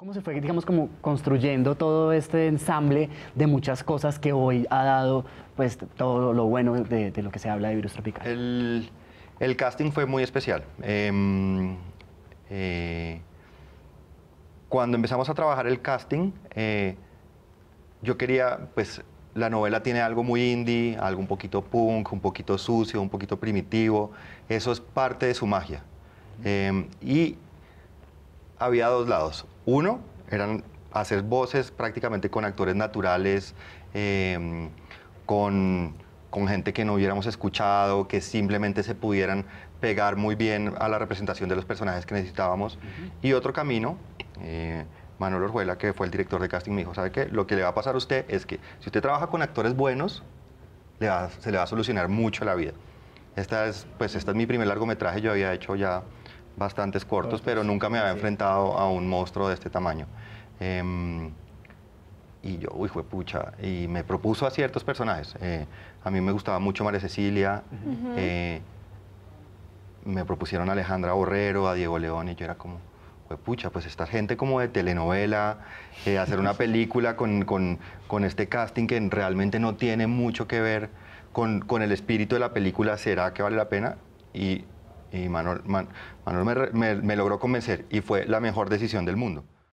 ¿Cómo se fue, digamos, como construyendo todo este ensamble de muchas cosas que hoy ha dado, pues, todo lo bueno de, lo que se habla de virus tropical? El, casting fue muy especial. Em, eh, cuando empezamos a trabajar el casting, eh, yo quería, pues, la novela tiene algo muy indie, algo un poquito punk, un poquito sucio, un poquito primitivo. Eso es parte de su magia. Em, y había dos lados. Uno, eran hacer voces prácticamente con actores naturales, em, con, con, gente que no hubiéramos escuchado, que simplemente se pudieran pegar muy bien a la representación de los personajes que necesitábamos. Y otro camino, eh, Manuel Orjuela, que fue el director de casting, me dijo, ¿sabe qué? Lo que le va a pasar a usted es que si usted trabaja con actores buenos, se le va a solucionar mucho la vida. Esta es, pues, este es mi primer largometraje, yo había hecho ya bastantes cortos, pero nunca me había enfrentado a un monstruo de este tamaño. Em, y yo, uy, pucha, y me propuso a ciertos personajes. Eh, a mí me gustaba mucho María Cecilia, eh, me propusieron a Alejandra Borrero, a Diego León, y yo era como, pucha, pues esta gente como de telenovela, eh, hacer una película con, con, con, este casting que realmente no tiene mucho que ver con, con el espíritu de la película, ¿será que vale la pena? Y y Manuel, me logró convencer y fue la mejor decisión del mundo.